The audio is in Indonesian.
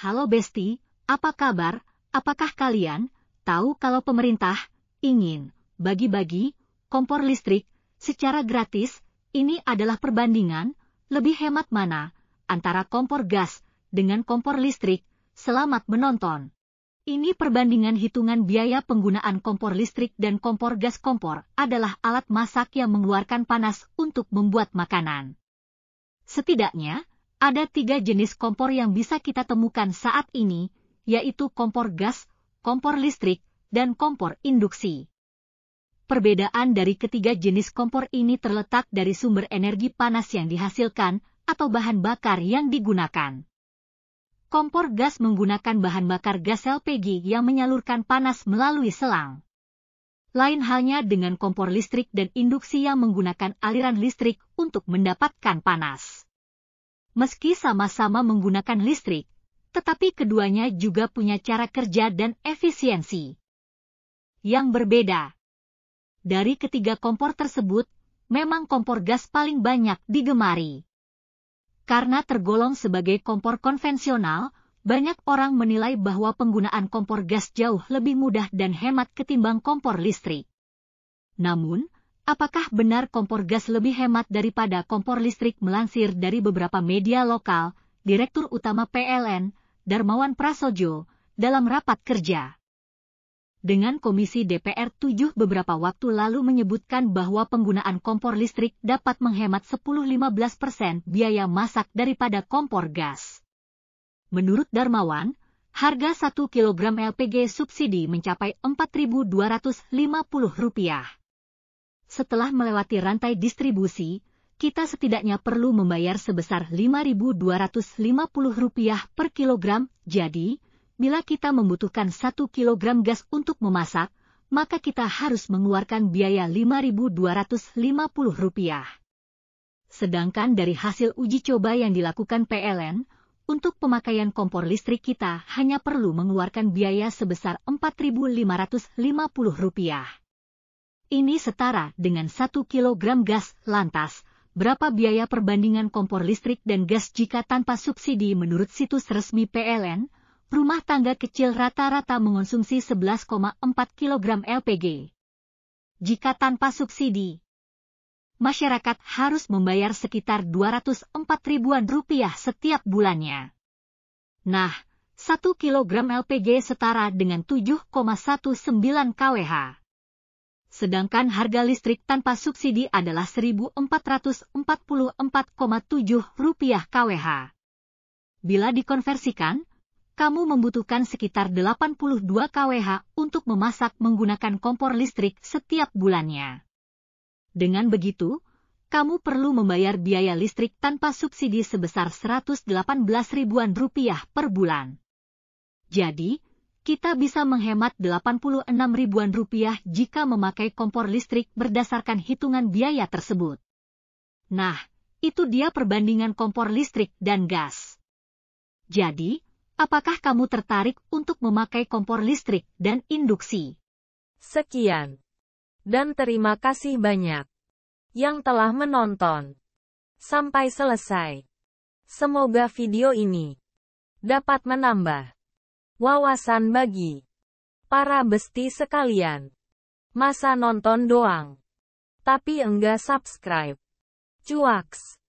Halo Besti, apa kabar? Apakah kalian tahu kalau pemerintah ingin bagi-bagi kompor listrik secara gratis? Ini adalah perbandingan lebih hemat mana antara kompor gas dengan kompor listrik. Selamat menonton. Ini perbandingan hitungan biaya penggunaan kompor listrik dan kompor gas kompor adalah alat masak yang mengeluarkan panas untuk membuat makanan. Setidaknya, ada tiga jenis kompor yang bisa kita temukan saat ini, yaitu kompor gas, kompor listrik, dan kompor induksi. Perbedaan dari ketiga jenis kompor ini terletak dari sumber energi panas yang dihasilkan atau bahan bakar yang digunakan. Kompor gas menggunakan bahan bakar gas LPG yang menyalurkan panas melalui selang. Lain halnya dengan kompor listrik dan induksi yang menggunakan aliran listrik untuk mendapatkan panas meski sama-sama menggunakan listrik, tetapi keduanya juga punya cara kerja dan efisiensi yang berbeda. Dari ketiga kompor tersebut, memang kompor gas paling banyak digemari. Karena tergolong sebagai kompor konvensional, banyak orang menilai bahwa penggunaan kompor gas jauh lebih mudah dan hemat ketimbang kompor listrik. Namun, Apakah benar kompor gas lebih hemat daripada kompor listrik melansir dari beberapa media lokal, Direktur Utama PLN, Darmawan Prasojo, dalam rapat kerja dengan Komisi DPR 7 beberapa waktu lalu menyebutkan bahwa penggunaan kompor listrik dapat menghemat 10-15 persen biaya masak daripada kompor gas. Menurut Darmawan, harga 1 kg LPG subsidi mencapai Rp4.250 setelah melewati rantai distribusi, kita setidaknya perlu membayar sebesar Rp5.250 per kilogram. Jadi, bila kita membutuhkan 1 kilogram gas untuk memasak, maka kita harus mengeluarkan biaya Rp5.250. Sedangkan dari hasil uji coba yang dilakukan PLN, untuk pemakaian kompor listrik kita hanya perlu mengeluarkan biaya sebesar Rp4.550. Ini setara dengan 1 kg gas, lantas, berapa biaya perbandingan kompor listrik dan gas jika tanpa subsidi menurut situs resmi PLN? Rumah tangga kecil rata-rata mengonsumsi 11,4 kg LPG. Jika tanpa subsidi, masyarakat harus membayar sekitar 204 ribuan rupiah setiap bulannya. Nah, 1 kg LPG setara dengan 7,19 kWh sedangkan harga listrik tanpa subsidi adalah Rp1.444,7 kWh. Bila dikonversikan, kamu membutuhkan sekitar 82 kWh untuk memasak menggunakan kompor listrik setiap bulannya. Dengan begitu, kamu perlu membayar biaya listrik tanpa subsidi sebesar 118 ribuan rupiah per bulan. Jadi, kita bisa menghemat 86 ribuan rupiah jika memakai kompor listrik berdasarkan hitungan biaya tersebut. Nah, itu dia perbandingan kompor listrik dan gas. Jadi, apakah kamu tertarik untuk memakai kompor listrik dan induksi? Sekian. Dan terima kasih banyak yang telah menonton. Sampai selesai. Semoga video ini dapat menambah Wawasan bagi para besti sekalian. Masa nonton doang. Tapi enggak subscribe. Cuaks.